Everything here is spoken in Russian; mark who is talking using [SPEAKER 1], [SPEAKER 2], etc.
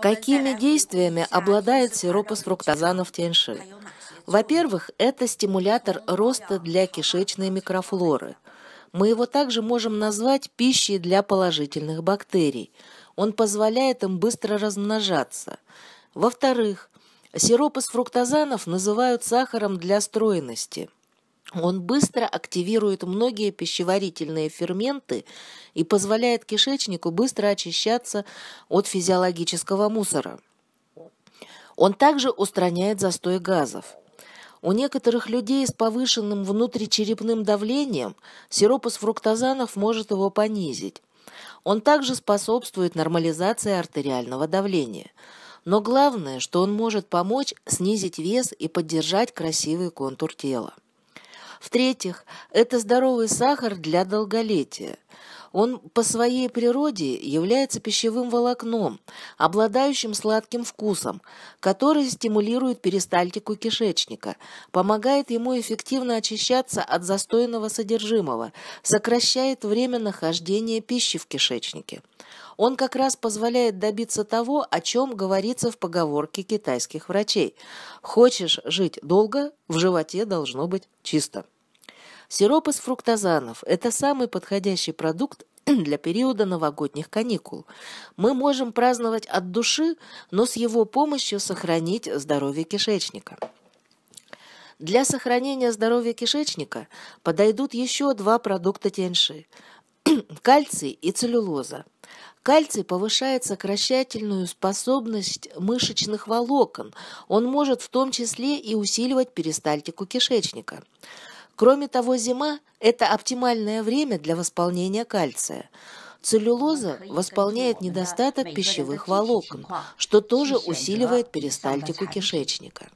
[SPEAKER 1] Какими действиями обладает сироп из фруктозанов теньши? Во-первых, это стимулятор роста для кишечной микрофлоры. Мы его также можем назвать пищей для положительных бактерий. Он позволяет им быстро размножаться. Во-вторых, сироп из фруктозанов называют сахаром для стройности. Он быстро активирует многие пищеварительные ферменты и позволяет кишечнику быстро очищаться от физиологического мусора. Он также устраняет застой газов. У некоторых людей с повышенным внутричерепным давлением сироп из фруктозанов может его понизить. Он также способствует нормализации артериального давления. Но главное, что он может помочь снизить вес и поддержать красивый контур тела. В-третьих, это здоровый сахар для долголетия. Он по своей природе является пищевым волокном, обладающим сладким вкусом, который стимулирует перистальтику кишечника, помогает ему эффективно очищаться от застойного содержимого, сокращает время нахождения пищи в кишечнике. Он как раз позволяет добиться того, о чем говорится в поговорке китайских врачей. «Хочешь жить долго, в животе должно быть чисто». Сироп из фруктозанов – это самый подходящий продукт для периода новогодних каникул. Мы можем праздновать от души, но с его помощью сохранить здоровье кишечника. Для сохранения здоровья кишечника подойдут еще два продукта тяньши – кальций и целлюлоза. Кальций повышает сокращательную способность мышечных волокон. Он может в том числе и усиливать перистальтику кишечника. Кроме того, зима – это оптимальное время для восполнения кальция. Целлюлоза восполняет недостаток пищевых волокон, что тоже усиливает перистальтику кишечника.